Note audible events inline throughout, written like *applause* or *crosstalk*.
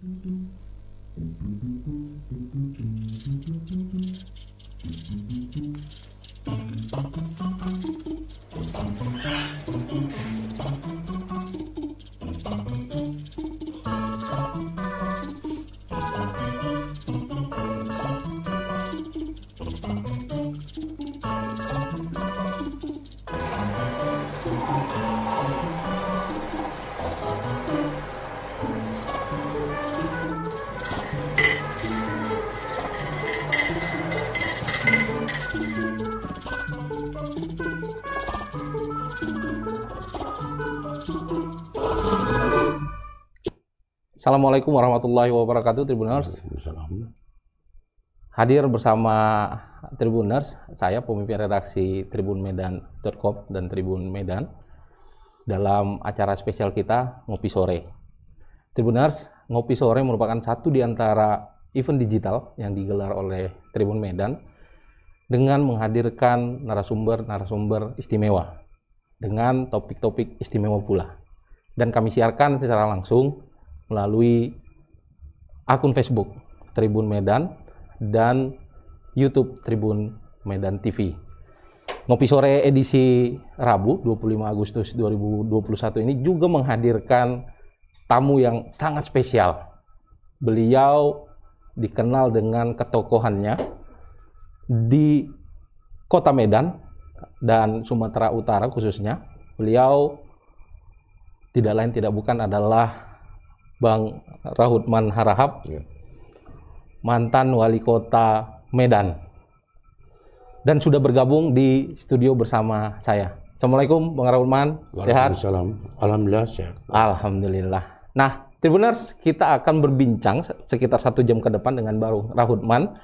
Thank mm-hmm. you. Assalamualaikum warahmatullahi wabarakatuh Tribuners. Hadir bersama Tribuners, saya pemimpin redaksi Tribun Medan tribunmedan.com dan Tribun Medan dalam acara spesial kita Ngopi Sore. Tribuners, Ngopi Sore merupakan satu di antara event digital yang digelar oleh Tribun Medan dengan menghadirkan narasumber-narasumber istimewa dengan topik-topik istimewa pula. Dan kami siarkan secara langsung melalui akun Facebook Tribun Medan dan YouTube Tribun Medan TV. Ngopi sore edisi Rabu 25 Agustus 2021 ini juga menghadirkan tamu yang sangat spesial. Beliau dikenal dengan ketokohannya di Kota Medan dan Sumatera Utara khususnya. Beliau tidak lain tidak bukan adalah Bang Rahutman Harahap, ya. mantan wali kota Medan. Dan sudah bergabung di studio bersama saya. Assalamualaikum Bang Rahutman, sehat? Alhamdulillah sehat. Alhamdulillah. Nah, Tribuners, kita akan berbincang sekitar satu jam ke depan dengan Bang Rahutman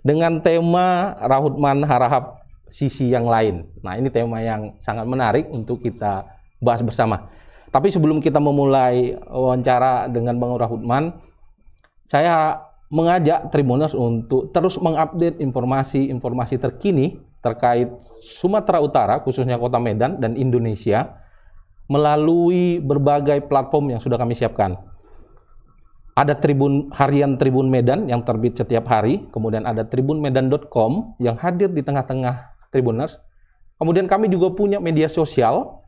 dengan tema Rahutman Harahap sisi yang lain. Nah, ini tema yang sangat menarik untuk kita bahas bersama. Tapi sebelum kita memulai wawancara dengan Bang Rahudman, saya mengajak Tribuners untuk terus mengupdate informasi-informasi terkini terkait Sumatera Utara, khususnya Kota Medan dan Indonesia, melalui berbagai platform yang sudah kami siapkan. Ada Tribun harian Tribun Medan yang terbit setiap hari, kemudian ada tribunmedan.com yang hadir di tengah-tengah Tribuners. Kemudian kami juga punya media sosial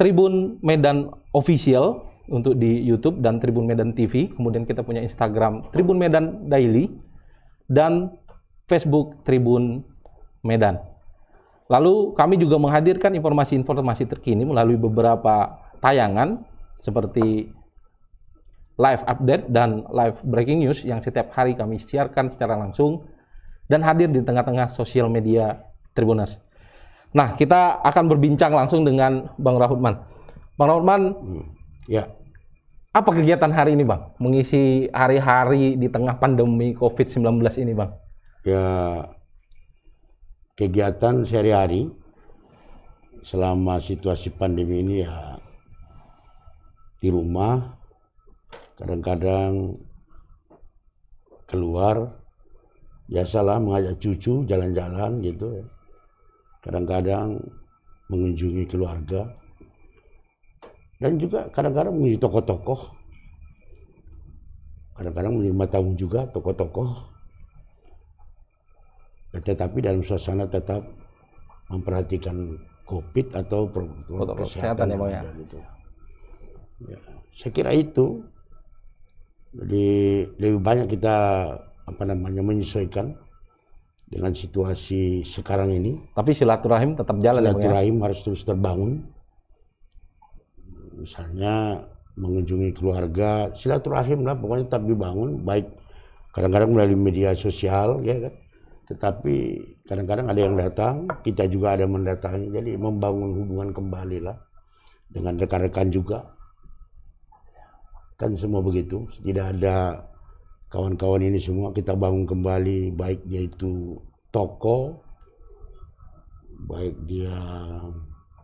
Tribun Medan Official untuk di YouTube dan Tribun Medan TV. Kemudian kita punya Instagram Tribun Medan Daily dan Facebook Tribun Medan. Lalu kami juga menghadirkan informasi-informasi terkini melalui beberapa tayangan seperti live update dan live breaking news yang setiap hari kami siarkan secara langsung dan hadir di tengah-tengah sosial media Tribunas. Nah, kita akan berbincang langsung dengan Bang Rahutman. Bang Rahutman, hmm, ya. Apa kegiatan hari ini, Bang? Mengisi hari-hari di tengah pandemi COVID-19 ini, Bang? Ya, kegiatan sehari-hari selama situasi pandemi ini ya di rumah, kadang-kadang keluar, biasalah mengajak cucu jalan-jalan gitu ya kadang-kadang mengunjungi keluarga, dan juga kadang-kadang mengunjungi tokoh-tokoh, kadang-kadang menerima tamu juga tokoh-tokoh, eh, tetapi dalam suasana tetap memperhatikan COVID atau protokol kesehatan, kesehatan ya, ya? Gitu. ya. Saya kira itu jadi lebih banyak kita apa namanya menyesuaikan dengan situasi sekarang ini. Tapi silaturahim tetap jalan. Ya, ya? Silaturahim ya, harus terus terbangun. Misalnya mengunjungi keluarga, silaturahim lah pokoknya tetap dibangun. Baik kadang-kadang melalui media sosial, ya kan. Tetapi kadang-kadang ada yang datang, kita juga ada yang mendatangi. Jadi membangun hubungan kembali lah dengan rekan-rekan juga. Kan semua begitu, tidak ada kawan-kawan ini semua kita bangun kembali baik dia itu toko baik dia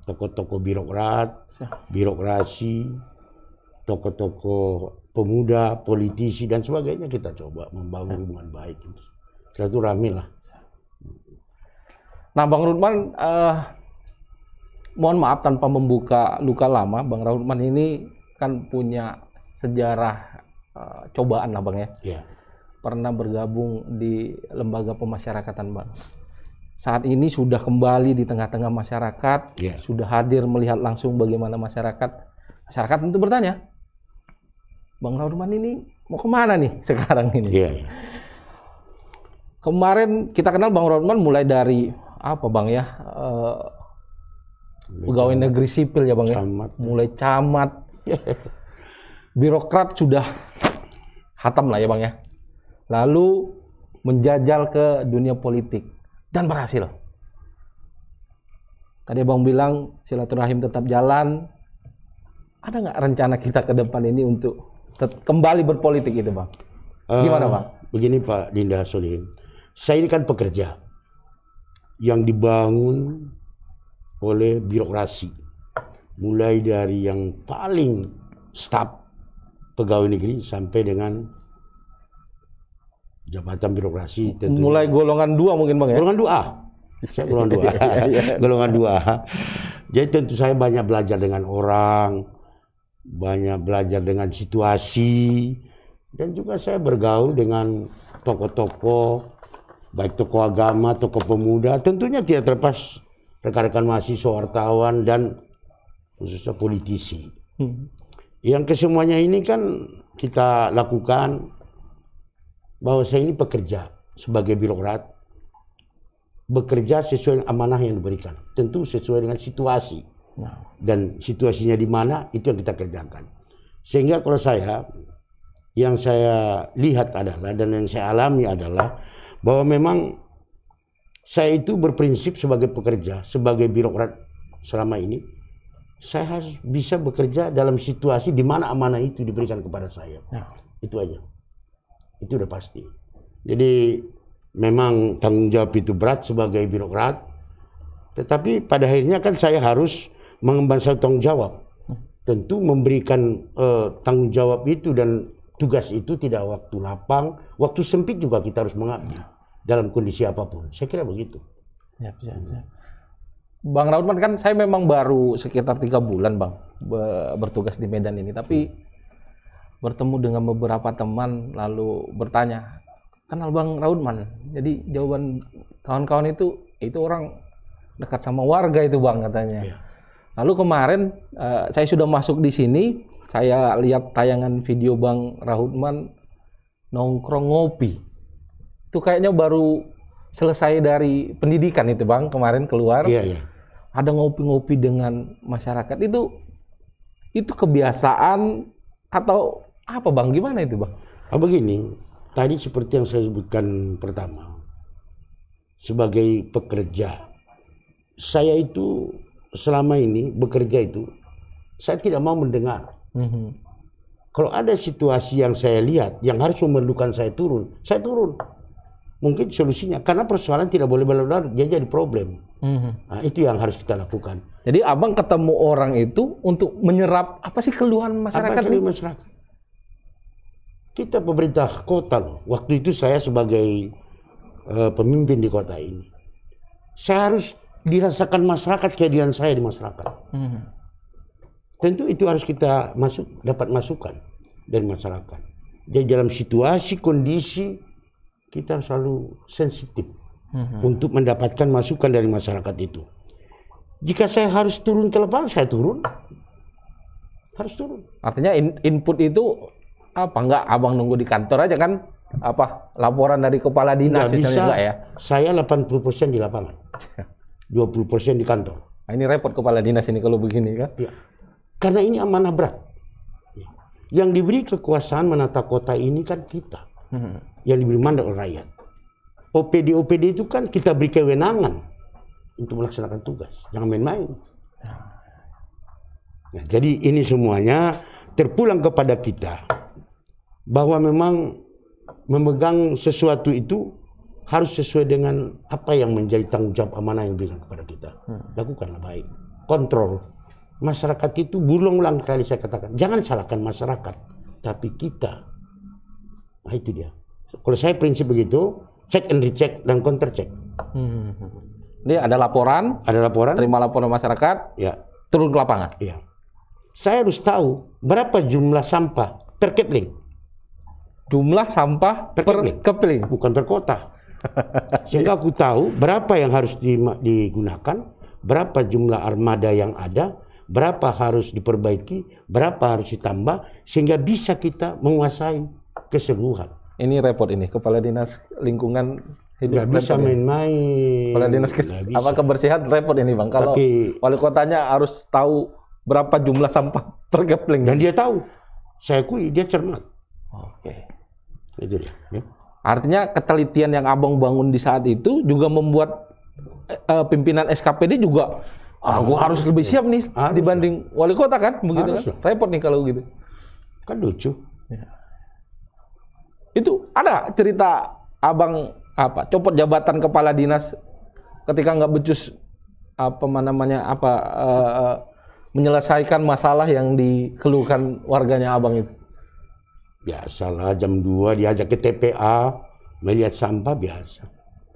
toko-toko birokrat birokrasi toko-toko pemuda politisi dan sebagainya kita coba membangun hubungan baik silaturahmi lah nah bang Rudman uh, mohon maaf tanpa membuka luka lama bang Rudman ini kan punya sejarah Eh, cobaan lah bang ya. Yeah. Pernah bergabung di lembaga pemasyarakatan bang. Saat ini sudah kembali di tengah-tengah masyarakat, yeah. sudah hadir melihat langsung bagaimana masyarakat. Masyarakat tentu bertanya, Bang Raudman ini mau kemana nih sekarang ini? Yeah. Iya. Kemarin kita kenal Bang Raudman mulai dari apa Bang ya? Uh, pegawai camat. negeri sipil ya Bang ya? camat. ya. Mulai camat. *laughs* Birokrat sudah hatam lah ya bang ya. Lalu menjajal ke dunia politik dan berhasil. Tadi bang bilang silaturahim tetap jalan. Ada nggak rencana kita ke depan ini untuk kembali berpolitik itu bang? Eh, Gimana uh, bang? Begini Pak Dinda Solihin, saya ini kan pekerja yang dibangun oleh birokrasi, mulai dari yang paling staf pegawai negeri sampai dengan jabatan birokrasi tentunya. Mulai golongan dua mungkin Bang ya? Golongan dua. Saya golongan dua. *laughs* Iya, iya, iya. golongan dua. Jadi tentu saya banyak belajar dengan orang, banyak belajar dengan situasi, dan juga saya bergaul dengan tokoh-tokoh, baik tokoh agama, tokoh pemuda, tentunya tidak terlepas rekan-rekan mahasiswa, wartawan, dan khususnya politisi. Hmm. Yang kesemuanya ini kan kita lakukan bahwa saya ini pekerja sebagai birokrat, bekerja sesuai amanah yang diberikan. Tentu sesuai dengan situasi. Nah. Dan situasinya di mana, itu yang kita kerjakan. Sehingga kalau saya, yang saya lihat adalah, dan yang saya alami adalah, bahwa memang saya itu berprinsip sebagai pekerja, sebagai birokrat selama ini, saya harus bisa bekerja dalam situasi di mana amanah itu diberikan kepada saya. Nah. Itu aja. Itu udah pasti. Jadi memang tanggung jawab itu berat sebagai birokrat. Tetapi pada akhirnya kan saya harus mengemban satu tanggung jawab. Tentu memberikan uh, tanggung jawab itu dan tugas itu tidak waktu lapang, waktu sempit juga kita harus mengabdi dalam kondisi apapun. Saya kira begitu. Ya, ya, ya. Bang Raudman kan saya memang baru sekitar tiga bulan bang bertugas di Medan ini, tapi hmm bertemu dengan beberapa teman lalu bertanya kenal Bang Raudman. Jadi jawaban kawan-kawan itu itu orang dekat sama warga itu Bang katanya. Iya. Lalu kemarin uh, saya sudah masuk di sini, saya lihat tayangan video Bang Raudman nongkrong ngopi. Itu kayaknya baru selesai dari pendidikan itu Bang, kemarin keluar. Iya, iya. Ada ngopi-ngopi dengan masyarakat itu itu kebiasaan atau apa bang? Gimana itu bang? Ah, begini, tadi seperti yang saya sebutkan pertama, sebagai pekerja, saya itu selama ini bekerja itu, saya tidak mau mendengar. Mm -hmm. Kalau ada situasi yang saya lihat, yang harus memerlukan saya turun, saya turun. Mungkin solusinya, karena persoalan tidak boleh berlarut, dia jadi problem. Mm -hmm. Nah, itu yang harus kita lakukan. Jadi abang ketemu orang itu untuk menyerap apa sih keluhan masyarakat? Apa keluhan masyarakat? Kita pemerintah kota loh. Waktu itu saya sebagai uh, pemimpin di kota ini, saya harus dirasakan masyarakat kehadiran saya di masyarakat. Hmm. Tentu itu harus kita masuk dapat masukan dari masyarakat. Jadi dalam situasi kondisi kita selalu sensitif hmm. untuk mendapatkan masukan dari masyarakat itu. Jika saya harus turun ke lapangan, saya turun harus turun. Artinya in, input itu apa enggak abang nunggu di kantor aja kan apa laporan dari kepala dinas bisa enggak ya saya 80% di lapangan 20% *laughs* di kantor nah, ini repot kepala dinas ini kalau begini kan ya. karena ini amanah berat iya. yang diberi kekuasaan menata kota ini kan kita hmm. yang diberi mandat oleh rakyat OPD OPD itu kan kita beri kewenangan untuk melaksanakan tugas jangan main-main nah, jadi ini semuanya terpulang kepada kita bahwa memang memegang sesuatu itu harus sesuai dengan apa yang menjadi tanggung jawab amanah yang diberikan kepada kita. Hmm. Lakukanlah baik. Kontrol. Masyarakat itu berulang-ulang kali saya katakan, jangan salahkan masyarakat, tapi kita. Nah itu dia. Kalau saya prinsip begitu, check and recheck dan counter check. Hmm. Ini ada laporan, ada laporan, terima laporan masyarakat, ya. turun ke lapangan. ya Saya harus tahu berapa jumlah sampah terkepling. Hmm jumlah sampah per, per kepling. Bukan terkota. Sehingga aku tahu berapa yang harus digunakan, berapa jumlah armada yang ada, berapa harus diperbaiki, berapa harus ditambah, sehingga bisa kita menguasai keseluruhan. Ini repot ini, Kepala Dinas Lingkungan Hidup. Gak bisa main-main. Kepala Dinas kes apa kebersihan repot ini Bang. Kalau Tapi, wali kotanya harus tahu berapa jumlah sampah *laughs* tergepling. Dan dia tahu. Saya kui dia cermat. Oke. Okay. Itu ya, ya. Artinya ketelitian yang abang bangun di saat itu juga membuat uh, pimpinan SKPD juga ah, gua harus lebih siap nih harus dibanding lah. wali kota kan begitu harus kan lah. repot nih kalau gitu kan lucu ya. itu ada cerita abang apa copot jabatan kepala dinas ketika nggak becus apa namanya apa uh, menyelesaikan masalah yang dikeluhkan warganya abang itu Biasalah jam 2 diajak ke TPA melihat sampah biasa.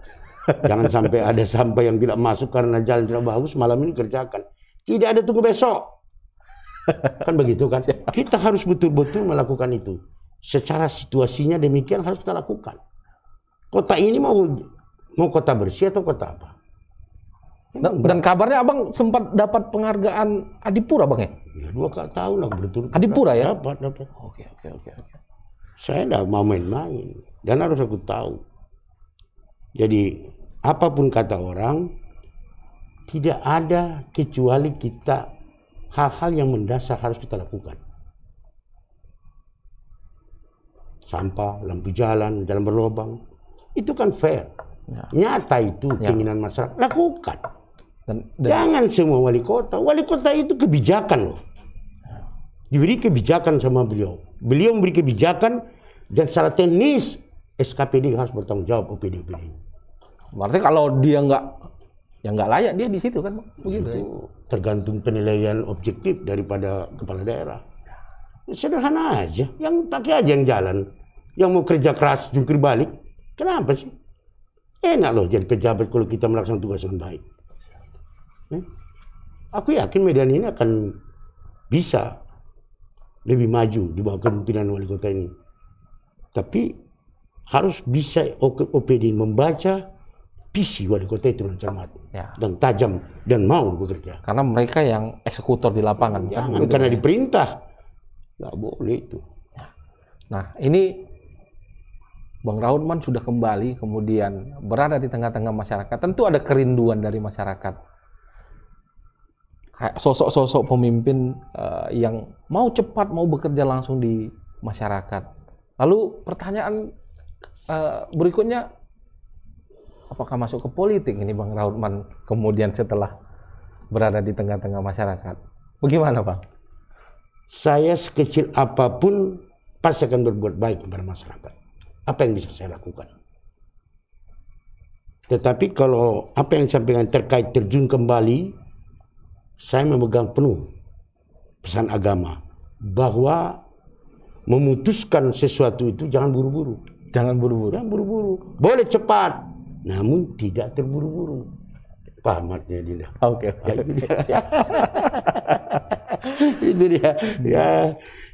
*laughs* Jangan sampai ada sampah yang tidak masuk karena jalan tidak bagus malam ini kerjakan. Tidak ada tunggu besok. *laughs* Kan begitu kan? Kita harus betul-betul melakukan itu. Secara situasinya demikian harus kita lakukan. Kota ini mau mau kota bersih atau kota apa? Dan, dan kabarnya abang sempat dapat penghargaan Adipura bang ya? Ya dua tahun lah betul Adipura ya? Dapat, dapat. Oke, oke, oke. oke saya tidak mau main-main dan harus aku tahu. Jadi apapun kata orang tidak ada kecuali kita hal-hal yang mendasar harus kita lakukan. Sampah, lampu jalan, jalan berlobang. Itu kan fair. Ya. Nyata itu ya. keinginan masyarakat. Lakukan. Dan, dan... Jangan semua wali kota. Wali kota itu kebijakan loh. Ya. Diberi kebijakan sama beliau Beliau memberi kebijakan dan secara teknis SKPD harus bertanggung jawab OPD OPD. Berarti kalau dia nggak yang nggak layak dia di situ kan begitu. Itu ya? tergantung penilaian objektif daripada kepala daerah. Ya, sederhana aja, yang pakai aja yang jalan, yang mau kerja keras jungkir balik, kenapa sih? Enak loh jadi pejabat kalau kita melaksanakan tugas dengan baik. Ya. Aku yakin Medan ini akan bisa lebih maju di bawah kepemimpinan wali kota ini. Tapi harus bisa OPD membaca visi wali kota itu dengan cermat ya. dan tajam dan mau bekerja. Karena mereka yang eksekutor di lapangan. Jangan ya, kan? karena diperintah. Nggak boleh itu. Ya. Nah ini Bang Rahman sudah kembali kemudian berada di tengah-tengah masyarakat. Tentu ada kerinduan dari masyarakat sosok-sosok pemimpin uh, yang mau cepat mau bekerja langsung di masyarakat. Lalu pertanyaan uh, berikutnya apakah masuk ke politik ini Bang Rautman kemudian setelah berada di tengah-tengah masyarakat? Bagaimana Bang? Saya sekecil apapun pasti akan berbuat baik kepada masyarakat. Apa yang bisa saya lakukan? Tetapi kalau apa yang disampaikan terkait terjun kembali saya memegang penuh pesan agama bahwa memutuskan sesuatu itu jangan buru-buru. Jangan buru-buru. Jangan buru-buru. Boleh cepat, namun tidak terburu-buru. Paham artinya Dinda? Oke. Okay, okay, okay. itu dia. Ya,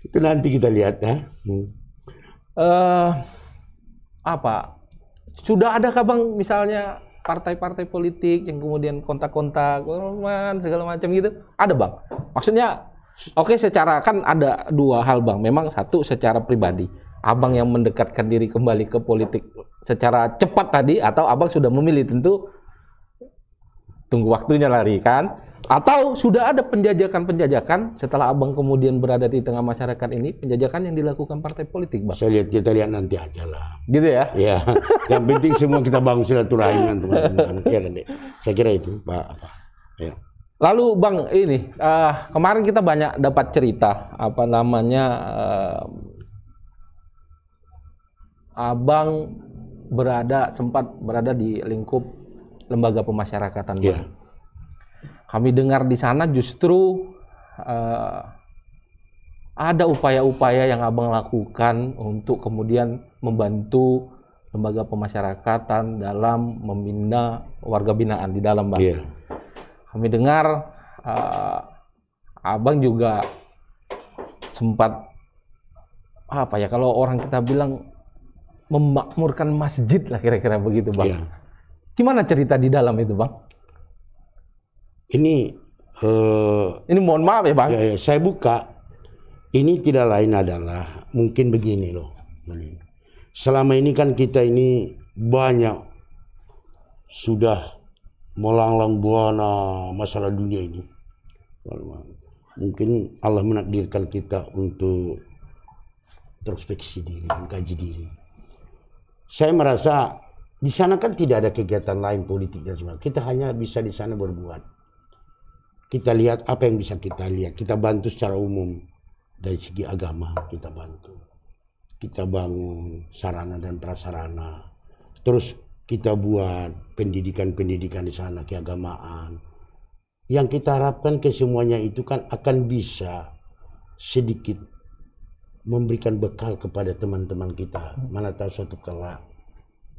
itu nanti kita lihat ya. Hmm. Uh, apa? Sudah ada kabang misalnya partai-partai politik yang kemudian kontak-kontak segala macam gitu ada bang maksudnya oke okay, secara kan ada dua hal bang memang satu secara pribadi abang yang mendekatkan diri kembali ke politik secara cepat tadi atau abang sudah memilih tentu tunggu waktunya lari kan atau sudah ada penjajakan-penjajakan setelah abang kemudian berada di tengah masyarakat ini, penjajakan yang dilakukan partai politik, bang? Saya lihat kita lihat nanti aja lah. Gitu ya? Iya. yang penting semua kita bangun silaturahim teman-teman. ya kan, Dek? Saya kira itu, Pak. Apa? Ya. Lalu bang ini uh, kemarin kita banyak dapat cerita apa namanya uh, abang berada sempat berada di lingkup lembaga pemasyarakatan. Bang. Yeah kami dengar di sana justru uh, ada upaya-upaya yang abang lakukan untuk kemudian membantu lembaga pemasyarakatan dalam membina warga binaan di dalam bang. Yeah. Kami dengar uh, abang juga sempat apa ya kalau orang kita bilang memakmurkan masjid lah kira-kira begitu bang. Yeah. Gimana cerita di dalam itu bang? ini uh, ini mohon maaf ya bang. Ya, ya, saya buka ini tidak lain adalah mungkin begini loh. Selama ini kan kita ini banyak sudah melanglang buana masalah dunia ini. Mungkin Allah menakdirkan kita untuk introspeksi diri, mengkaji diri. Saya merasa di sana kan tidak ada kegiatan lain politik dan sebagainya. Kita hanya bisa di sana berbuat kita lihat apa yang bisa kita lihat. Kita bantu secara umum dari segi agama kita bantu. Kita bangun sarana dan prasarana. Terus kita buat pendidikan-pendidikan di sana keagamaan. Yang kita harapkan kesemuanya itu kan akan bisa sedikit memberikan bekal kepada teman-teman kita. Mana tahu suatu kelak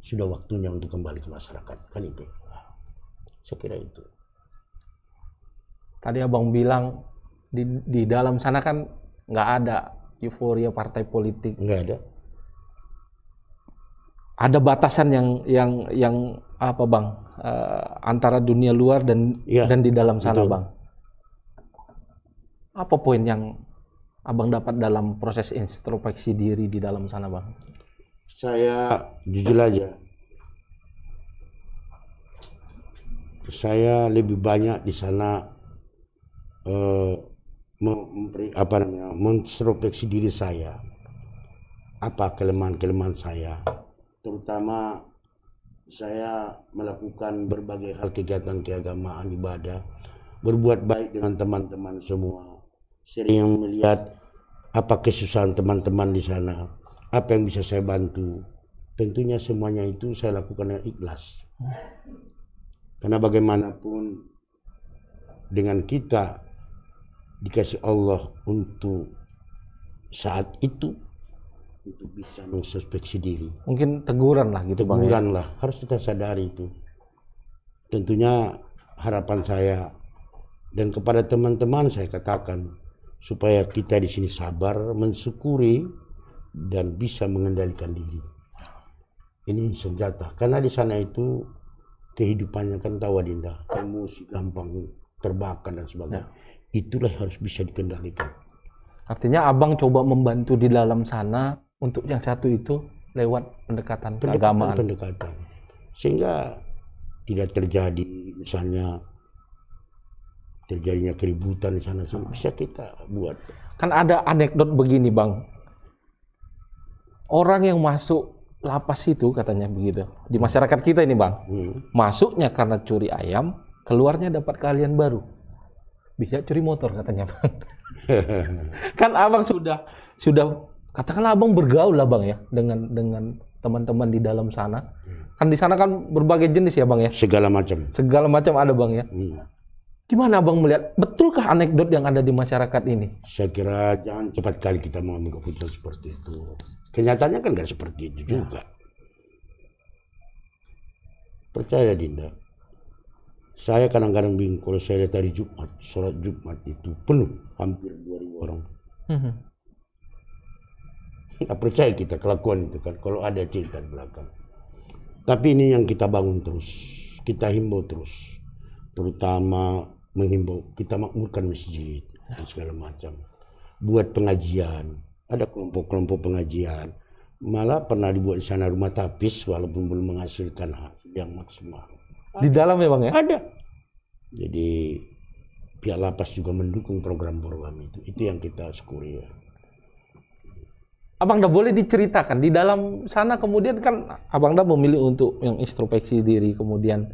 sudah waktunya untuk kembali ke masyarakat kan itu. Saya kira itu tadi abang bilang di, di dalam sana kan nggak ada euforia partai politik. Nggak ada. Ada batasan yang yang yang apa bang uh, antara dunia luar dan ya, dan di dalam sana betul. bang. Apa poin yang abang dapat dalam proses introspeksi diri di dalam sana bang? Saya jujur aja, saya lebih banyak di sana eh, memperi, apa namanya diri saya apa kelemahan-kelemahan saya terutama saya melakukan berbagai hal kegiatan keagamaan ibadah berbuat baik dengan teman-teman semua sering melihat apa kesusahan teman-teman di sana apa yang bisa saya bantu tentunya semuanya itu saya lakukan dengan ikhlas karena bagaimanapun dengan kita dikasih Allah untuk saat itu untuk bisa mengsuspeksi diri. Mungkin teguran lah gitu teguran Bang. Ya. Teguran lah, harus kita sadari itu. Tentunya harapan saya dan kepada teman-teman saya katakan supaya kita di sini sabar, mensyukuri dan bisa mengendalikan diri. Ini senjata karena di sana itu kehidupannya kan dinda emosi gampang terbakar dan sebagainya. Ya itulah harus bisa dikendalikan. Artinya abang coba membantu di dalam sana untuk yang satu itu lewat pendekatan, pendekatan keagamaan. Pendekatan. Sehingga tidak terjadi misalnya terjadinya keributan di sana sini bisa kita buat. Kan ada anekdot begini bang, orang yang masuk lapas itu katanya begitu di masyarakat kita ini bang hmm. masuknya karena curi ayam keluarnya dapat keahlian baru bisa curi motor katanya bang. *laughs* kan abang sudah sudah katakanlah abang bergaul lah bang ya dengan dengan teman-teman di dalam sana. Hmm. Kan di sana kan berbagai jenis ya bang ya. Segala macam. Segala macam ada bang ya. Hmm. Gimana abang melihat betulkah anekdot yang ada di masyarakat ini? Saya kira jangan cepat kali kita mengambil keputusan seperti itu. Kenyataannya kan nggak seperti itu ya. juga. Percaya Dinda. Saya kadang-kadang bingung kalau saya lihat dari Jumat, sholat Jumat itu penuh hampir 2000 orang. Hmm. *laughs* Nah, percaya kita kelakuan itu kan kalau ada cerita di belakang. Tapi ini yang kita bangun terus, kita himbau terus, terutama menghimbau kita makmurkan masjid dan segala macam. Buat pengajian, ada kelompok-kelompok pengajian. Malah pernah dibuat di sana rumah tapis walaupun belum menghasilkan hasil yang maksimal. Di dalam ya ya? Ada. Jadi pihak lapas juga mendukung program-program itu. Itu yang kita syukuri ya. Abang dah boleh diceritakan di dalam sana kemudian kan abang dah memilih untuk yang introspeksi diri kemudian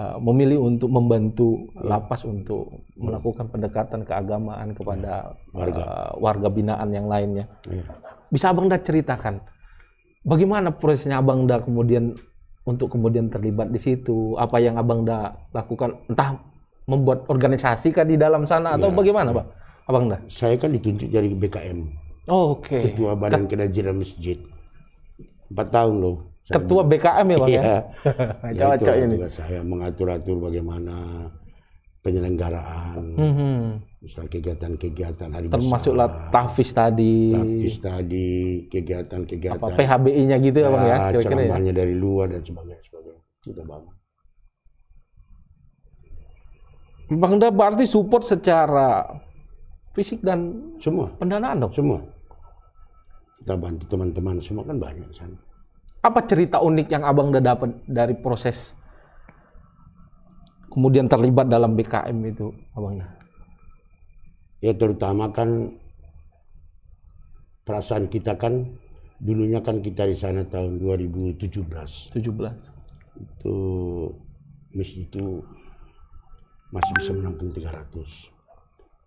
uh, memilih untuk membantu ya. lapas untuk ya. melakukan pendekatan keagamaan kepada ya. warga. Uh, warga binaan yang lainnya. Ya. Bisa abang dah ceritakan bagaimana prosesnya abang dah kemudian untuk kemudian terlibat di situ? Apa yang Abang dah lakukan? Entah membuat organisasi kah di dalam sana atau ya. bagaimana, Pak? Abang dah? Saya kan ditunjuk dari BKM. Oh, oke. Okay. Ketua Badan kerajaan Masjid. Empat tahun loh. Ketua BKM ya, Bang? Ya? Iya. *laughs* ya, itu, ini. Saya mengatur-atur bagaimana penyelenggaraan mm -hmm. misal kegiatan-kegiatan hari termasuklah tafis tadi tafis tadi kegiatan-kegiatan apa PHBI-nya gitu ya bang ya, ah, ya? ceramahnya ya? dari luar dan sebagainya sebagainya sudah bangun Bang Da berarti support secara fisik dan semua pendanaan dong semua kita bantu teman-teman semua kan banyak sana apa cerita unik yang abang udah dapat dari proses kemudian terlibat dalam BKM itu, abangnya? Ya terutama kan perasaan kita kan dulunya kan kita di sana tahun 2017. 17. Itu masjid itu masih bisa menampung 300.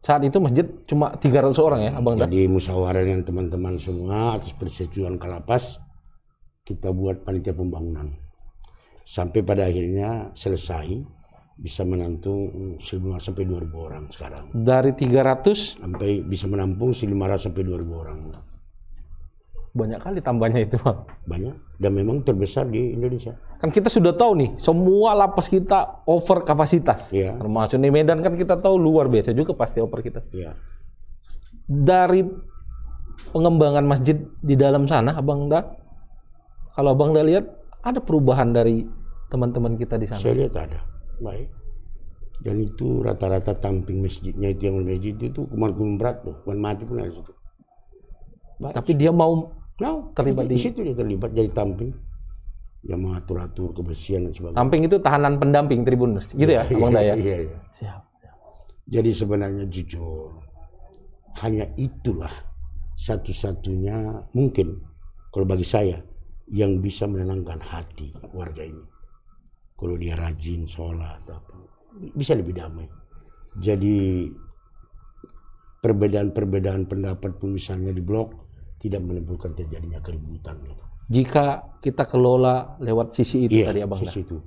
Saat itu masjid cuma 300 orang ya, Abang? Ya? Jadi musyawarah dengan teman-teman semua atas persetujuan Kalapas kita buat panitia pembangunan. Sampai pada akhirnya selesai bisa menampung 1.500 mm, sampai 2.000 orang sekarang. Dari 300 sampai bisa menampung 1.500 sampai 2.000 orang. Banyak kali tambahnya itu, Bang. Banyak dan memang terbesar di Indonesia. Kan kita sudah tahu nih, semua lapas kita over kapasitas. Iya. Termasuk di Medan kan kita tahu luar biasa juga pasti over kita. Iya. Dari pengembangan masjid di dalam sana, Abang Da, kalau Abang Da lihat ada perubahan dari teman-teman kita di sana? Saya lihat ada Baik. Dan itu rata-rata tamping masjidnya itu yang masjid itu tuh kuman-kuman berat tuh, kuman mati pun ada situ. Baik. Tapi dia mau no, terlibat di, di situ dia terlibat jadi tamping yang mengatur-atur kebersihan dan sebagainya. Tamping itu tahanan pendamping tribun, gitu ya, ya Abang Daya? Iya, iya. Siap. Jadi sebenarnya jujur, hanya itulah satu-satunya mungkin kalau bagi saya yang bisa menenangkan hati warga ini kalau dia rajin sholat apa bisa lebih damai jadi perbedaan-perbedaan pendapat pun misalnya di blok tidak menimbulkan terjadinya keributan gitu. jika kita kelola lewat sisi itu iya, tadi abang sisi itu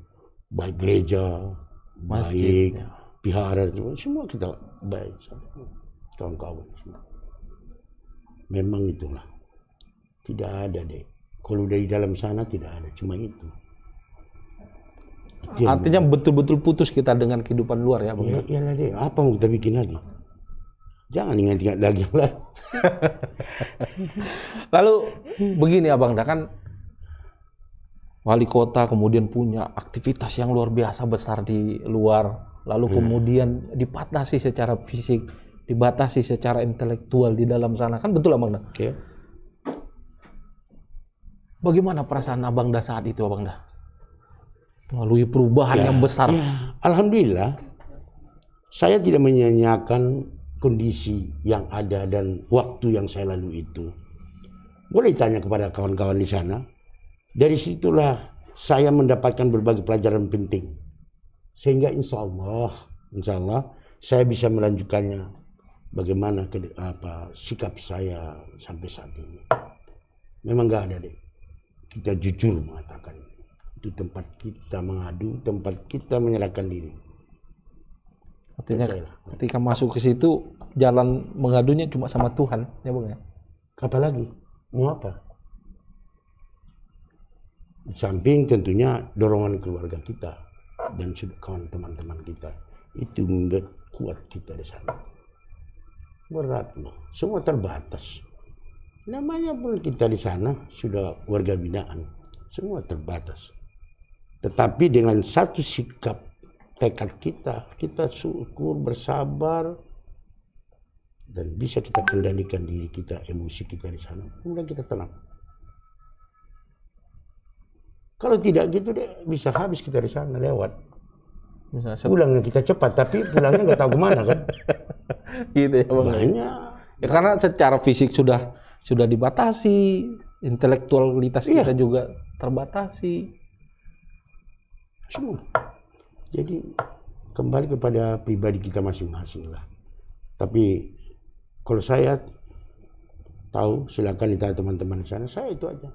baik gereja Masjid, baik ya. pihara semua kita baik kawan-kawan semua memang itulah tidak ada deh kalau dari dalam sana tidak ada cuma itu Iya, Artinya betul-betul putus kita dengan kehidupan luar ya, Bang. Ya, ya? Iya, lah deh. Apa mau kita bikin lagi? Jangan ingat-ingat lagi lah. *laughs* Lalu begini Abang, dah kan wali kota kemudian punya aktivitas yang luar biasa besar di luar, lalu ya. kemudian dipatasi secara fisik, dibatasi secara intelektual di dalam sana. Kan betul Abang dah. Okay. Bagaimana perasaan Abang dah saat itu Abang dah? melalui perubahan ya, yang besar. Ya. Alhamdulillah, saya tidak menyanyiakan kondisi yang ada dan waktu yang saya lalu itu. Boleh tanya kepada kawan-kawan di sana. Dari situlah saya mendapatkan berbagai pelajaran penting. Sehingga insya Allah, insya Allah saya bisa melanjutkannya bagaimana ke, apa, sikap saya sampai saat ini. Memang gak ada deh. Kita jujur mengatakan itu tempat kita mengadu, tempat kita menyerahkan diri. Artinya Percayalah. ketika masuk ke situ jalan mengadunya cuma sama Tuhan, ya Bang ya. lagi? mau apa? Di samping tentunya dorongan keluarga kita dan kawan teman-teman kita itu membuat kuat kita di sana. Berat loh, semua terbatas. Namanya pun kita di sana sudah warga binaan, semua terbatas. Tetapi dengan satu sikap tekad kita, kita syukur, bersabar, dan bisa kita kendalikan diri kita, emosi kita di sana, kemudian kita tenang. Kalau tidak gitu deh, bisa habis kita di sana lewat. pulangnya kita cepat, tapi pulangnya nggak tahu kemana kan? *laughs* gitu ya bang. Ya, karena secara fisik sudah sudah dibatasi, intelektualitas iya. kita juga terbatasi semua jadi kembali kepada pribadi kita masing-masing lah tapi kalau saya tahu silakan ditanya teman-teman di sana saya itu aja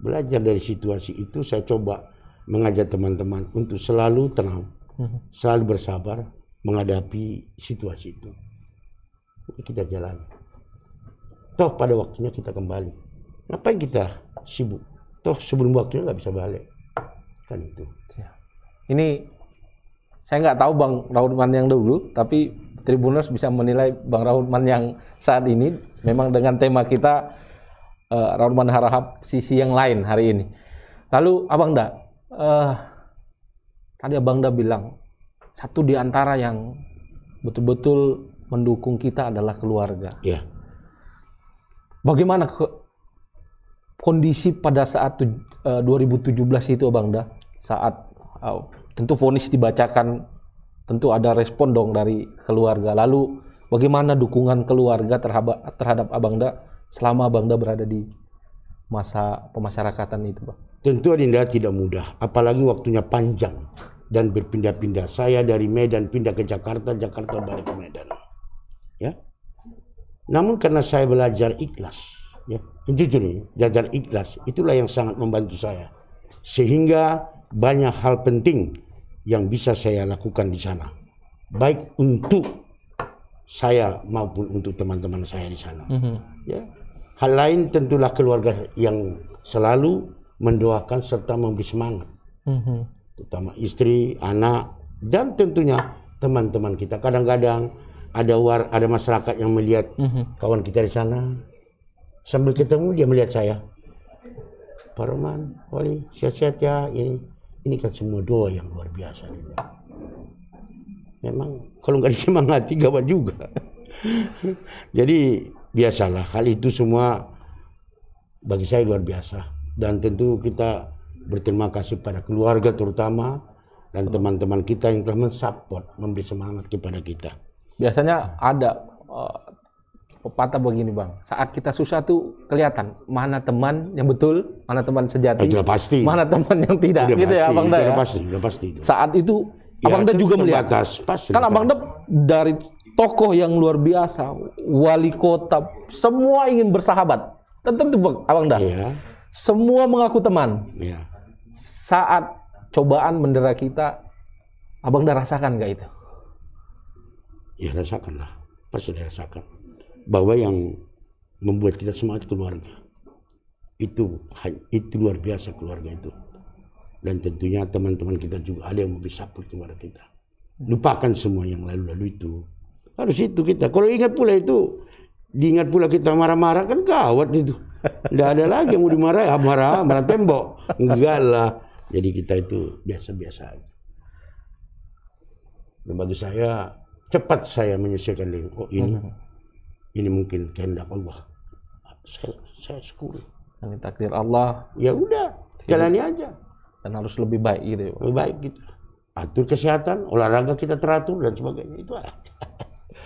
belajar dari situasi itu saya coba mengajak teman-teman untuk selalu tenang mhm. selalu bersabar menghadapi situasi itu kita jalan toh pada waktunya kita kembali ngapain kita sibuk toh sebelum waktunya nggak bisa balik kan itu Siap. Ini saya nggak tahu Bang Rahman yang dulu, tapi Tribuners bisa menilai Bang Rahman yang saat ini memang dengan tema kita uh, eh, Rahutman harahap sisi yang lain hari ini. Lalu Abang Da, uh, tadi Abang Da bilang satu di antara yang betul-betul mendukung kita adalah keluarga. Yeah. Bagaimana ke, kondisi pada saat eh, uh, 2017 itu Abang Da saat uh, tentu vonis dibacakan tentu ada respon dong dari keluarga lalu bagaimana dukungan keluarga terhadap terhadap Abangda selama abang Abangda berada di masa pemasyarakatan itu Pak? Tentu Adinda tidak mudah, apalagi waktunya panjang dan berpindah-pindah. Saya dari Medan pindah ke Jakarta, Jakarta balik ke Medan. Ya. Namun karena saya belajar ikhlas, ya, jujur nih, belajar ikhlas itulah yang sangat membantu saya. Sehingga banyak hal penting yang bisa saya lakukan di sana, baik untuk saya maupun untuk teman-teman saya di sana. Mm -hmm. Ya. Hal lain tentulah keluarga yang selalu mendoakan serta memberi semangat, mm -hmm. terutama istri, anak, dan tentunya teman-teman kita. Kadang-kadang ada war, ada masyarakat yang melihat mm -hmm. kawan kita di sana, sambil ketemu dia melihat saya. Pak Roman, Wali, sehat-sehat ya ini ini kan semua doa yang luar biasa Memang kalau nggak disemangati gawat juga. *laughs* Jadi biasalah hal itu semua bagi saya luar biasa dan tentu kita berterima kasih pada keluarga terutama dan teman-teman kita yang telah mensupport memberi semangat kepada kita. Biasanya ada eh, pepatah oh, begini bang saat kita susah tuh kelihatan mana teman yang betul mana teman sejati itu pasti mana teman yang tidak udah gitu ya, pasti, ya abang da ya pasti udah pasti saat itu ya, abang da juga melihat batas, pasti kan abang da dari tokoh yang luar biasa wali kota semua ingin bersahabat tentu bang abang da ya. semua mengaku teman ya. saat cobaan mendera kita abang da rasakan nggak itu ya rasakan lah pasti rasakan bahwa yang membuat kita semangat keluarga itu itu luar biasa keluarga itu dan tentunya teman-teman kita juga ada yang bisa support keluarga kita lupakan semua yang lalu-lalu itu harus itu kita kalau ingat pula itu diingat pula kita marah-marah kan gawat itu tidak ada lagi yang mau dimarah ah, marah marah tembok enggak lah jadi kita itu biasa-biasa aja dan saya cepat saya menyelesaikan lingkup ini mm-hmm ini mungkin kehendak Allah saya saya syukur. ini takdir Allah ya udah jalani aja dan harus lebih baik gitu ya, lebih baik gitu atur kesehatan olahraga kita teratur dan sebagainya itu aja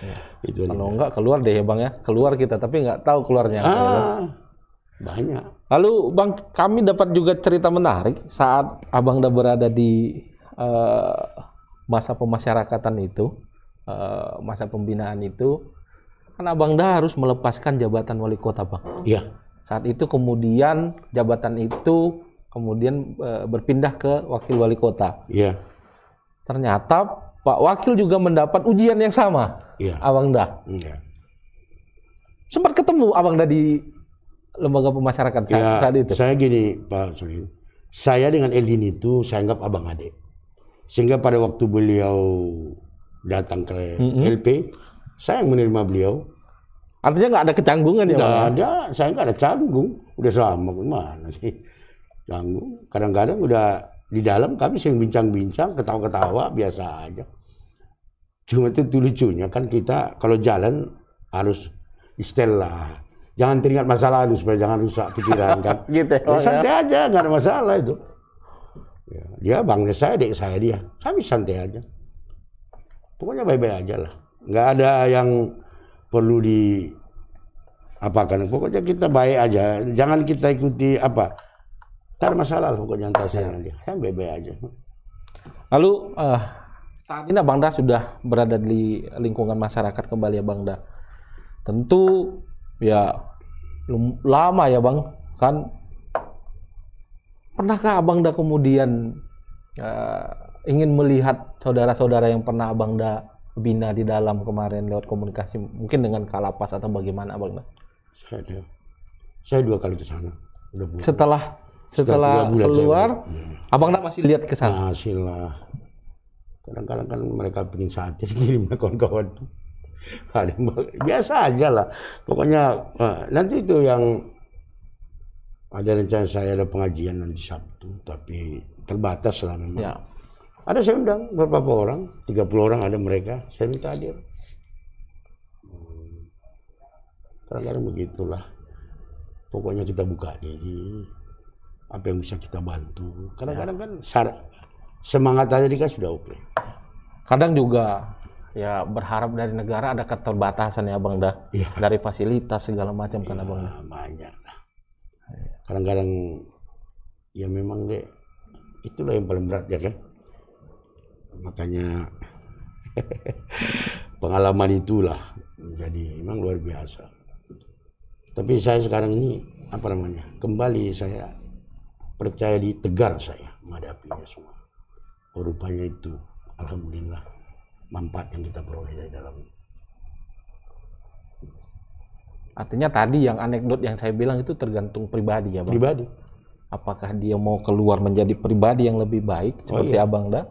ya. itu kalau enggak keluar deh ya bang ya keluar kita tapi nggak tahu keluarnya ya, ah, apa, banyak lalu bang kami dapat juga cerita menarik saat abang dah berada di uh, masa pemasyarakatan itu uh, masa pembinaan itu kan Abang Dah harus melepaskan jabatan wali kota, Bang. Iya. Saat itu kemudian jabatan itu kemudian e, berpindah ke wakil wali kota. Iya. Ternyata Pak Wakil juga mendapat ujian yang sama. Iya. Abang Dah. Iya. Sempat ketemu Abang Dah di lembaga pemasyarakatan saat, ya, saat itu. Saya gini, Pak Sulim. Saya dengan Elin itu saya anggap abang adik. Sehingga pada waktu beliau datang ke mm -hmm. LP, saya yang menerima beliau. Artinya nggak ada kecanggungan ya? Nggak ada, saya nggak ada canggung. Udah sama gimana sih? Canggung. Kadang-kadang udah di dalam kami sering bincang-bincang, ketawa-ketawa, biasa aja. Cuma itu, itu lucunya kan kita kalau jalan harus istilah. Jangan teringat masalah lalu supaya jangan rusak pikiran kan. *laughs* gitu. Ya, ya, santai ya. aja, nggak ada masalah itu. Ya, dia bangnya saya, dek saya dia. Kami santai aja. Pokoknya baik-baik aja lah nggak ada yang perlu di apakan pokoknya kita baik aja jangan kita ikuti apa tar masalah pokoknya entah saya nanti saya bebe aja lalu uh, saat ini Bang Da sudah berada di lingkungan masyarakat kembali ya Bang tentu ya lama ya Bang kan pernahkah Abang Da kemudian uh, ingin melihat saudara-saudara yang pernah Abang Da bina di dalam kemarin lewat komunikasi mungkin dengan kalapas atau bagaimana bang? Saya ada. Saya dua kali ke sana. Setelah setelah, setelah bulan keluar, saya, iya. abang nak masih lihat ke sana? Masih lah. Kadang-kadang kan mereka bikin saatnya *laughs* kirim kawan-kawan. Biasa aja lah. Pokoknya eh, nanti itu yang ada rencana saya ada pengajian nanti Sabtu, tapi terbatas lah memang. Ya ada saya undang beberapa orang, 30 orang ada mereka, saya minta hadir. Hmm, kadang-kadang begitulah. Pokoknya kita buka diri, apa yang bisa kita bantu. Kadang-kadang ya. kan semangat aja dikasih sudah oke. Kadang juga ya berharap dari negara ada keterbatasan ya Bang dah. Ya. Dari fasilitas segala macam kan, ya, kan Bang dah. Iya, banyak lah. Iya. Kadang-kadang ya memang deh itulah yang paling berat ya kan makanya pengalaman itulah menjadi memang luar biasa tapi saya sekarang ini apa namanya kembali saya percaya di tegar saya menghadapinya semua rupanya itu alhamdulillah manfaat yang kita peroleh dari dalam artinya tadi yang anekdot yang saya bilang itu tergantung pribadi ya bang pribadi apakah dia mau keluar menjadi pribadi yang lebih baik oh, seperti oh, iya. abang dah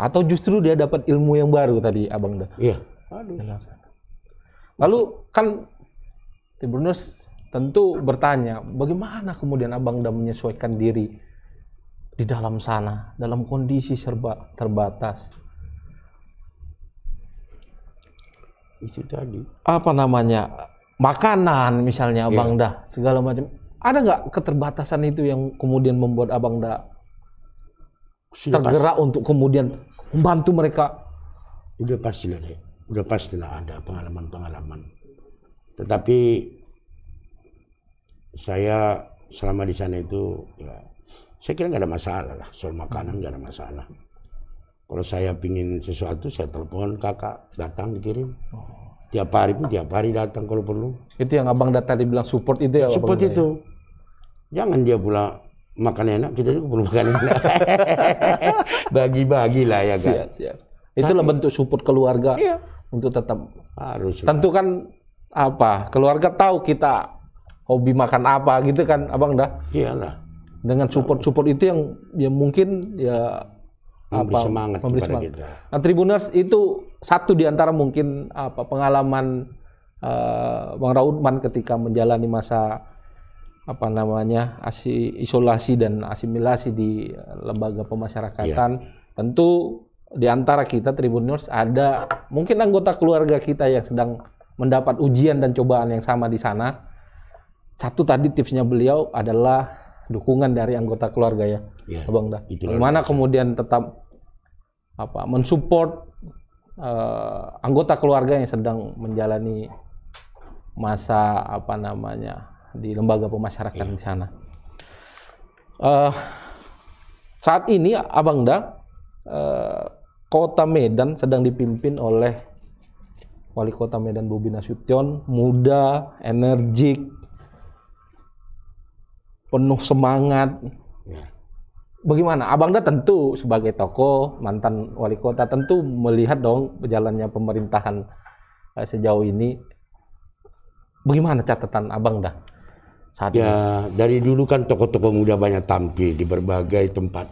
atau justru dia dapat ilmu yang baru tadi abang dah iya aduh lalu kan Tribuners tentu bertanya bagaimana kemudian abang dah menyesuaikan diri di dalam sana dalam kondisi serba terbatas itu tadi apa namanya makanan misalnya iya. abang yeah. dah segala macam ada nggak keterbatasan itu yang kemudian membuat abang dah tergerak untuk kemudian membantu mereka udah pasti deh, udah pasti lah ada pengalaman-pengalaman tetapi saya selama di sana itu ya saya kira nggak ada masalah lah soal makanan nggak ada masalah kalau saya pingin sesuatu saya telepon kakak datang dikirim tiap hari pun tiap hari datang kalau perlu itu yang abang tadi bilang support itu ya support itu ya? jangan dia pula makan enak kita juga perlu makan enak *laughs* bagi-bagi lah ya kan siap, siap. itulah Tapi, bentuk support keluarga iya. untuk tetap harus tentu kan apa keluarga tahu kita hobi makan apa gitu kan abang dah iyalah dengan support support itu yang yang mungkin ya memberi apa, semangat memberi semangat. kita. Nah, Tribuners itu satu di antara mungkin apa pengalaman uh, Bang Raudman ketika menjalani masa apa namanya asi, isolasi dan asimilasi di lembaga pemasyarakatan ya. tentu di antara kita news ada mungkin anggota keluarga kita yang sedang mendapat ujian dan cobaan yang sama di sana satu tadi tipsnya beliau adalah dukungan dari anggota keluarga ya, ya bang dah bagaimana kemudian tetap apa mensupport uh, anggota keluarga yang sedang menjalani masa apa namanya di lembaga pemasyarakatan iya. di sana. Uh, saat ini Da uh, eh, kota Medan sedang dipimpin oleh wali kota Medan Bobi Nasution muda, energik, penuh semangat. Ya. Bagaimana? abang Da tentu sebagai tokoh mantan wali kota tentu melihat dong jalannya pemerintahan eh, sejauh ini. Bagaimana catatan abang dah? Saat ya, ini. dari dulu kan tokoh-tokoh muda banyak tampil di berbagai tempat.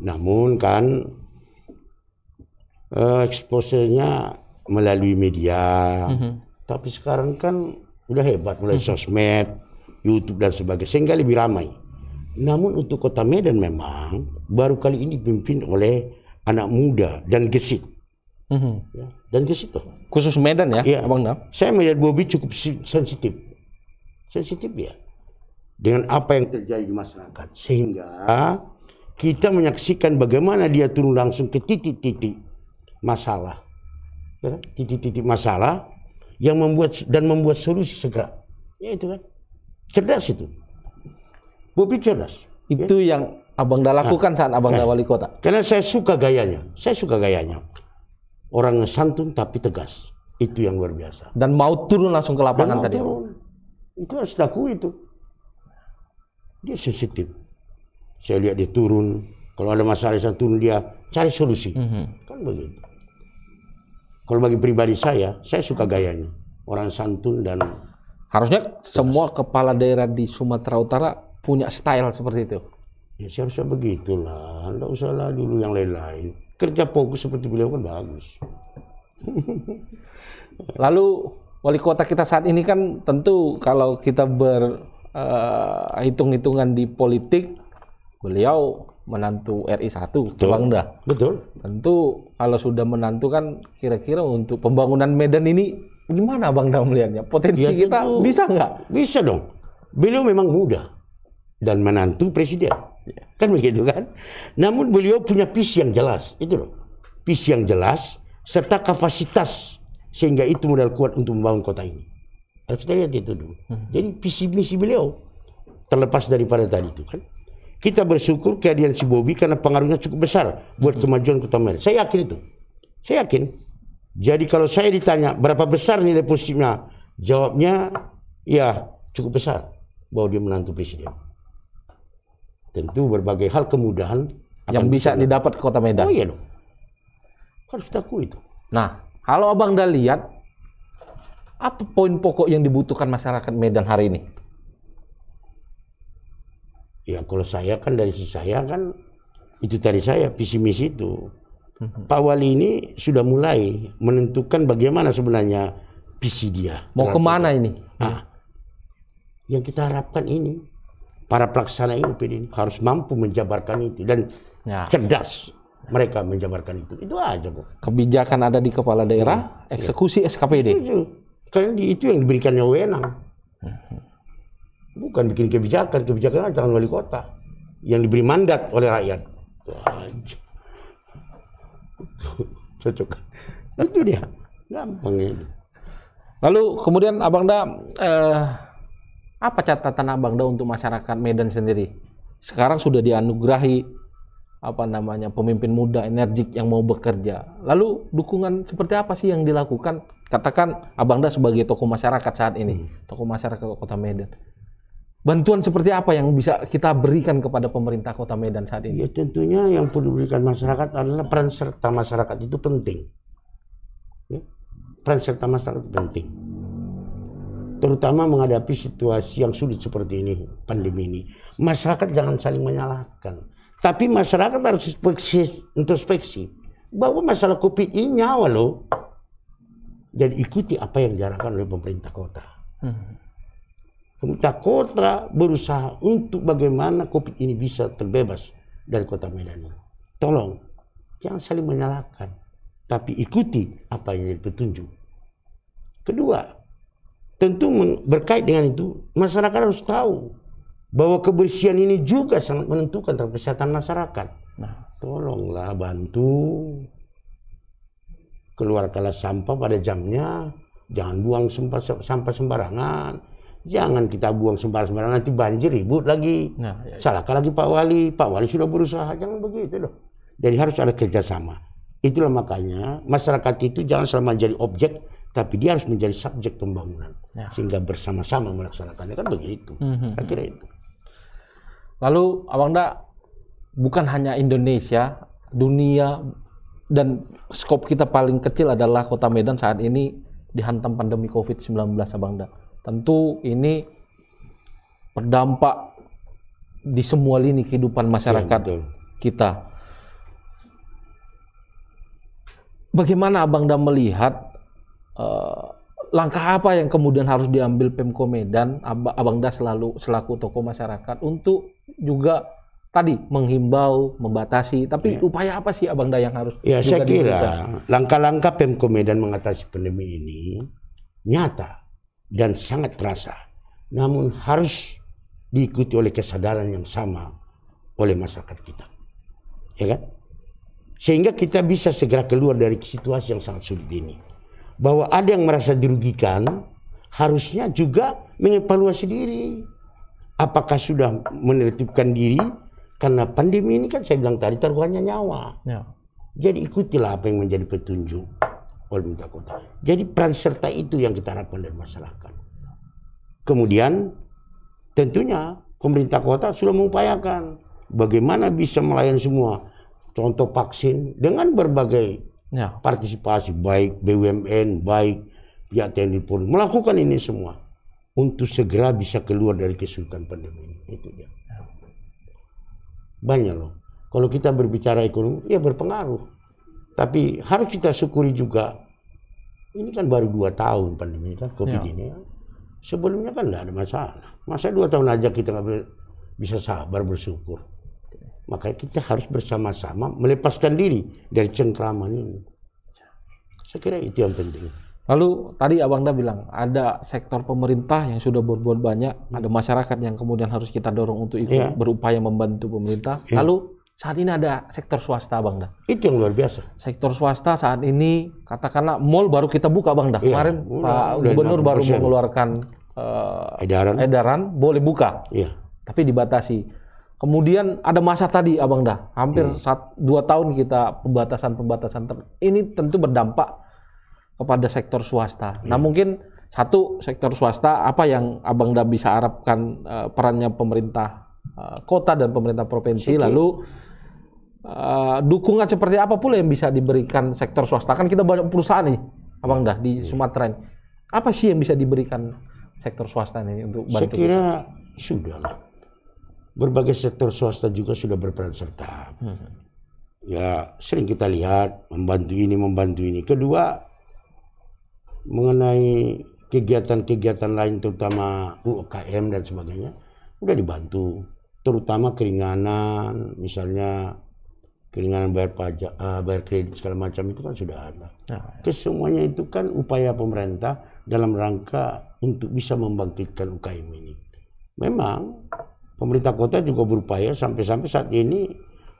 Namun kan uh, eh, eksposenya melalui media. Mm -hmm. Tapi sekarang kan udah hebat mulai mm -hmm. sosmed, YouTube dan sebagainya sehingga lebih ramai. Namun untuk Kota Medan memang baru kali ini dipimpin oleh anak muda dan gesit. Mm -hmm. dan gesit tuh. Khusus Medan ya, ya Abang Nam? Saya melihat Bobi cukup sensitif sensitif dia dengan apa yang terjadi di masyarakat sehingga kita menyaksikan bagaimana dia turun langsung ke titik-titik masalah ya, titik-titik masalah yang membuat dan membuat solusi segera ya itu kan cerdas itu Bobi cerdas itu ya. yang abang dah lakukan nah, saat abang nah, dah wali kota karena saya suka gayanya saya suka gayanya orang santun tapi tegas itu yang luar biasa dan mau turun langsung ke lapangan tadi turun itu harus takut itu. Dia sensitif. Saya lihat dia turun. Kalau ada masalah saya turun dia cari solusi. Mm -hmm. Kan begitu. Kalau bagi pribadi saya, saya suka gayanya. Orang santun dan... Harusnya semua kepala daerah di Sumatera Utara punya style seperti itu. Ya seharusnya begitulah. Enggak usahlah dulu yang lain-lain. Kerja fokus seperti beliau kan bagus. *laughs* Lalu wali kota kita saat ini kan tentu kalau kita berhitung-hitungan eh, di politik beliau menantu RI 1 betul. Betul. Tentu kalau sudah menantu kan kira-kira untuk pembangunan Medan ini gimana Bang Dam melihatnya? Potensi ya, kita tentu. bisa nggak? Bisa dong. Beliau memang muda dan menantu presiden. Ya. Kan begitu kan? Namun beliau punya visi yang jelas, itu loh. Visi yang jelas serta kapasitas sehingga itu modal kuat untuk membangun kota ini. Harus kita lihat itu dulu. Hmm. Jadi visi misi beliau terlepas daripada tadi itu kan. Kita bersyukur kehadiran si Bobi karena pengaruhnya cukup besar buat hmm. kemajuan Kota Medan. Saya yakin itu. Saya yakin. Jadi kalau saya ditanya berapa besar nilai positifnya, jawabnya ya cukup besar bahwa dia menantu presiden. Tentu berbagai hal kemudahan yang bisa didapat ke Kota Medan. Oh iya dong. Harus kita itu. Nah, kalau abang udah lihat, apa poin pokok yang dibutuhkan masyarakat Medan hari ini? Ya kalau saya kan dari sisi saya kan itu dari saya visi misi itu. Mhm. Pak Wali ini sudah mulai menentukan bagaimana sebenarnya visi dia. Mau kemana ini? Nah, yang kita harapkan ini para pelaksana IUPD ini harus mampu menjabarkan itu dan ya. cerdas mereka menjabarkan itu. Itu aja kok. Kebijakan ada di kepala daerah, ya. eksekusi ya. SKPD. Karena itu yang diberikannya wewenang. Bukan bikin kebijakan, kebijakan ada tangan wali kota yang diberi mandat oleh rakyat. aja. *laughs* Cocok. itu dia. Gampang ini. Ya. Lalu kemudian Abang Da eh, apa catatan Abang Da untuk masyarakat Medan sendiri? Sekarang sudah dianugerahi apa namanya pemimpin muda energik yang mau bekerja. Lalu dukungan seperti apa sih yang dilakukan? Katakan Abang Da sebagai tokoh masyarakat saat ini, hmm. tokoh masyarakat Kota Medan. Bantuan seperti apa yang bisa kita berikan kepada pemerintah Kota Medan saat ini? Ya tentunya yang perlu diberikan masyarakat adalah peran serta masyarakat itu penting. Ya. Peran serta masyarakat penting. Terutama menghadapi situasi yang sulit seperti ini, pandemi ini. Masyarakat jangan saling menyalahkan tapi masyarakat harus introspeksi, introspeksi bahwa masalah COVID ini nyawa loh. Jadi ikuti apa yang diarahkan oleh pemerintah kota. Hmm. Pemerintah kota berusaha untuk bagaimana COVID ini bisa terbebas dari kota Medan. Tolong, jangan saling menyalahkan. Tapi ikuti apa yang dipertunjuk. Kedua, tentu berkait dengan itu, masyarakat harus tahu bahwa kebersihan ini juga sangat menentukan tentang kesehatan masyarakat. Nah, tolonglah bantu keluar kelas sampah pada jamnya, jangan buang sampah sampah sembarangan. Jangan kita buang sembarangan nanti banjir ribut lagi. Nah, ya, ya. Salahkah lagi Pak Wali? Pak Wali sudah berusaha, jangan begitu loh. Jadi harus ada kerjasama. Itulah makanya masyarakat itu jangan selama jadi objek, tapi dia harus menjadi subjek pembangunan. Ya. Sehingga bersama-sama melaksanakannya kan begitu. Mm -hmm. Akhirnya itu. Lalu Abang Da bukan hanya Indonesia, dunia dan skop kita paling kecil adalah Kota Medan saat ini dihantam pandemi Covid-19 Abang Da. Tentu ini berdampak di semua lini kehidupan iya, masyarakat ya, kita. Bagaimana Abang Da melihat eh, langkah apa yang kemudian harus diambil Pemko Medan, Abang Das selalu selaku tokoh masyarakat untuk juga tadi menghimbau, membatasi. Tapi ya. upaya apa sih Abang Da yang harus? Ya saya kira langkah-langkah Pemko Medan mengatasi pandemi ini nyata dan sangat terasa. Namun harus diikuti oleh kesadaran yang sama oleh masyarakat kita. Ya kan? Sehingga kita bisa segera keluar dari situasi yang sangat sulit ini bahwa ada yang merasa dirugikan harusnya juga mengevaluasi diri apakah sudah menertibkan diri karena pandemi ini kan saya bilang tadi taruhannya nyawa ya. jadi ikutilah apa yang menjadi petunjuk oleh kota jadi peran serta itu yang kita harapkan dari masyarakat kemudian tentunya pemerintah kota sudah mengupayakan bagaimana bisa melayani semua contoh vaksin dengan berbagai ya. partisipasi baik BUMN baik pihak TNI Polri melakukan ini semua untuk segera bisa keluar dari kesulitan pandemi itu dia banyak loh kalau kita berbicara ekonomi ya berpengaruh tapi harus kita syukuri juga ini kan baru dua tahun pandemi kan covid ya. ini ya. sebelumnya kan tidak ada masalah masa dua tahun aja kita nggak bisa sabar bersyukur maka kita harus bersama-sama melepaskan diri dari cengkraman ini. Saya kira itu yang penting. Lalu tadi Abang Da bilang ada sektor pemerintah yang sudah berbuat banyak, hmm. ada masyarakat yang kemudian harus kita dorong untuk ikut ya. berupaya membantu pemerintah. Ya. Lalu saat ini ada sektor swasta abang Da. Itu yang luar biasa. Sektor swasta saat ini katakanlah mall baru kita buka abang Da. Ya, Kemarin Pak Gubernur baru mengeluarkan uh, edaran. edaran boleh buka. ya. Tapi dibatasi. Kemudian ada masa tadi Abang Dah, hampir hmm. Iya. saat dua tahun kita pembatasan-pembatasan ini tentu berdampak kepada sektor swasta. Hmm. Nah iya. mungkin satu sektor swasta apa yang Abang Dah bisa harapkan uh, perannya pemerintah uh, kota dan pemerintah provinsi Sikit. lalu uh, dukungan seperti apa pula yang bisa diberikan sektor swasta kan kita banyak perusahaan nih Abang Dah di iya. Sumatera ini. Apa sih yang bisa diberikan sektor swasta ini untuk bantu? Saya kira sudah lah berbagai sektor swasta juga sudah berperan serta. Hmm. Ya sering kita lihat membantu ini membantu ini. Kedua mengenai kegiatan-kegiatan lain terutama UKM dan sebagainya sudah dibantu terutama keringanan misalnya keringanan bayar pajak eh, bayar kredit segala macam itu kan sudah ada. Nah, Kesemuanya itu kan upaya pemerintah dalam rangka untuk bisa membangkitkan UKM ini. Memang pemerintah kota juga berupaya sampai-sampai saat ini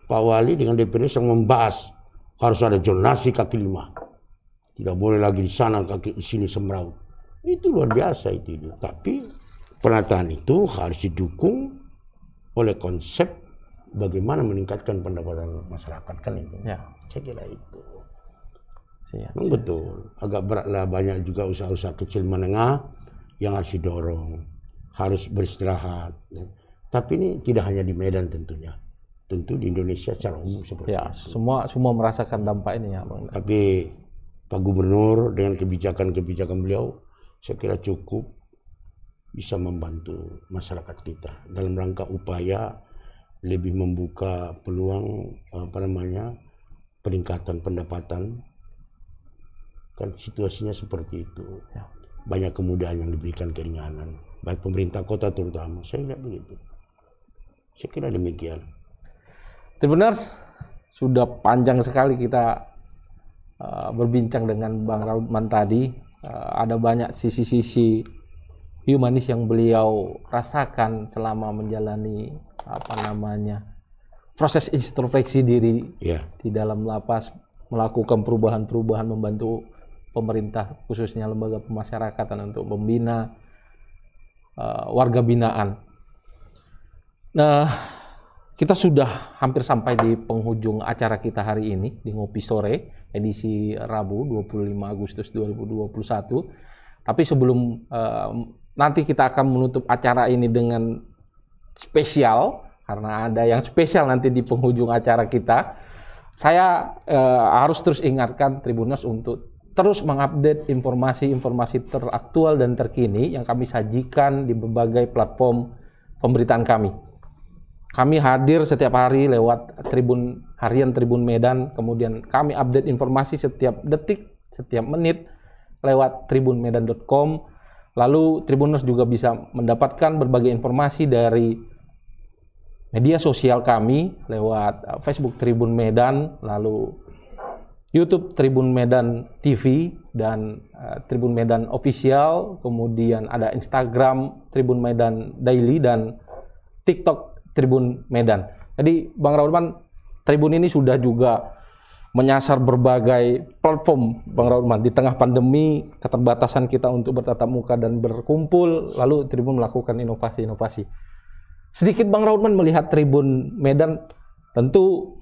Pak Wali dengan DPD sedang membahas harus ada jonasi kaki lima. Tidak boleh lagi di sana kaki di sini semraut. Itu luar biasa itu. itu. Tapi penataan itu harus didukung oleh konsep bagaimana meningkatkan pendapatan masyarakat kan itu. Ya. Saya kira itu. Siap, siap. Betul. Agak berat lah banyak juga usaha-usaha kecil menengah yang harus didorong, harus beristirahat. Ya. Tapi ini tidak hanya di Medan tentunya. Tentu di Indonesia secara umum seperti ya, itu. Semua semua merasakan dampak ini ya, Bang. Tapi Pak Gubernur dengan kebijakan-kebijakan beliau saya kira cukup bisa membantu masyarakat kita dalam rangka upaya lebih membuka peluang apa namanya peningkatan pendapatan kan situasinya seperti itu ya. banyak kemudahan yang diberikan keringanan baik pemerintah kota terutama saya lihat begitu saya kira demikian. Tribuners, sudah panjang sekali kita uh, berbincang dengan Bang Rahman tadi. Uh, ada banyak sisi-sisi humanis yang beliau rasakan selama menjalani apa namanya proses introspeksi diri yeah. di dalam lapas melakukan perubahan-perubahan membantu pemerintah khususnya lembaga pemasyarakatan untuk membina uh, warga binaan Nah, kita sudah hampir sampai di penghujung acara kita hari ini di Ngopi Sore edisi Rabu 25 Agustus 2021. Tapi sebelum eh, nanti kita akan menutup acara ini dengan spesial karena ada yang spesial nanti di penghujung acara kita. Saya eh, harus terus ingatkan tribunus untuk terus mengupdate informasi-informasi teraktual dan terkini yang kami sajikan di berbagai platform pemberitaan kami kami hadir setiap hari lewat Tribun Harian Tribun Medan, kemudian kami update informasi setiap detik, setiap menit lewat tribunmedan.com. Lalu Tribunus juga bisa mendapatkan berbagai informasi dari media sosial kami lewat uh, Facebook Tribun Medan, lalu YouTube Tribun Medan TV dan uh, Tribun Medan Official, kemudian ada Instagram Tribun Medan Daily dan TikTok Tribun Medan. Jadi Bang Raudman, Tribun ini sudah juga menyasar berbagai platform Bang Raudman di tengah pandemi keterbatasan kita untuk bertatap muka dan berkumpul lalu Tribun melakukan inovasi-inovasi sedikit Bang Raudman melihat Tribun Medan tentu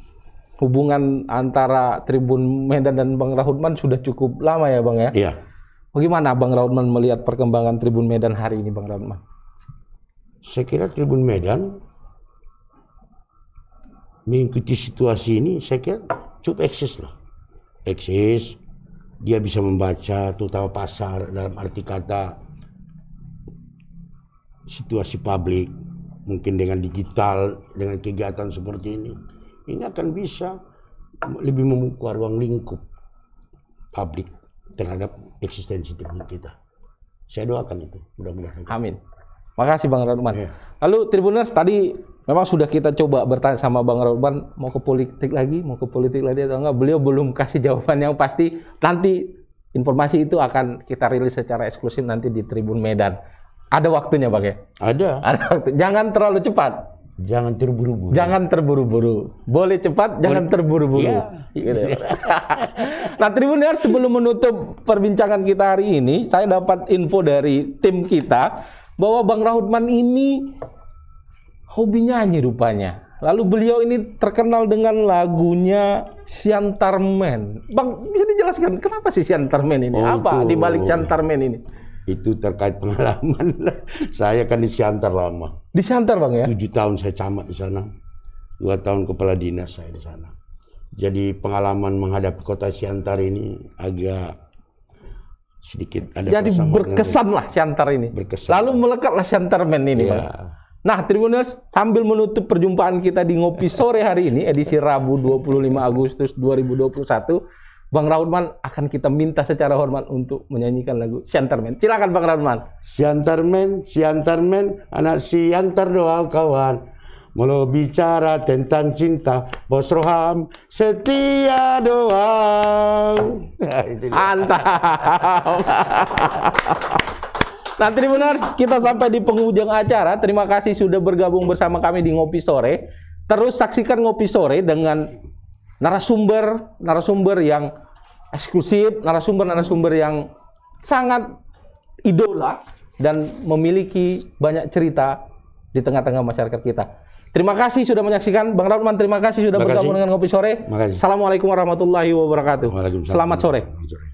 hubungan antara Tribun Medan dan Bang Raudman sudah cukup lama ya Bang ya iya bagaimana Bang Raudman melihat perkembangan Tribun Medan hari ini Bang Raudman saya kira Tribun Medan mengikuti situasi ini saya kira cukup eksis lah eksis dia bisa membaca terutama pasar dalam arti kata situasi publik mungkin dengan digital dengan kegiatan seperti ini ini akan bisa lebih membuka ruang lingkup publik terhadap eksistensi Tribun kita saya doakan itu mudah-mudahan amin makasih Bang Radman ya. lalu Tribuners tadi Memang sudah kita coba bertanya sama Bang Roban mau ke politik lagi, mau ke politik lagi atau enggak. Beliau belum kasih jawaban yang pasti. Nanti informasi itu akan kita rilis secara eksklusif nanti di Tribun Medan. Ada waktunya, Bang ya? Ada. *laughs* Ada waktu. Jangan terlalu cepat. Jangan terburu-buru. Jangan terburu-buru. Boleh cepat, Boleh. jangan terburu-buru. Ya. *laughs* *laughs* nah, nah, Medan sebelum menutup perbincangan kita hari ini, saya dapat info dari tim kita bahwa Bang Rahutman ini hobi nyanyi rupanya. Lalu beliau ini terkenal dengan lagunya Siantarmen. Bang, bisa dijelaskan kenapa sih Siantarmen ini? Oh, Apa di balik Siantarmen ini? Itu terkait pengalaman. *laughs* saya kan di Siantar lama. Di Siantar, Bang ya? Tujuh tahun saya camat di sana. Dua tahun kepala dinas saya di sana. Jadi pengalaman menghadapi kota Siantar ini agak sedikit ada Jadi berkesan lah Siantar ini. Berkesan. Lalu melekatlah Siantarmen ini, ya. Bang. Nah, Tribuners, sambil menutup perjumpaan kita di ngopi sore hari ini, edisi Rabu 25 Agustus 2021, Bang Rahman akan kita minta secara hormat untuk menyanyikan lagu Siantarmen. Silakan Bang Rahman. Siantarmen, Siantarmen, anak Siantar doang kawan. Mulu bicara tentang cinta, Bos Roham setia doa. *laughs* Nah, Antah. *laughs* Nah, Tribuners, kita sampai di penghujung acara. Terima kasih sudah bergabung bersama kami di Ngopi Sore. Terus saksikan Ngopi Sore dengan narasumber, narasumber yang eksklusif, narasumber-narasumber yang sangat idola dan memiliki banyak cerita di tengah-tengah masyarakat kita. Terima kasih sudah menyaksikan. Bang Rahman, terima kasih sudah terima bergabung dengan Ngopi Sore. Assalamualaikum warahmatullahi wabarakatuh. Selamat sore.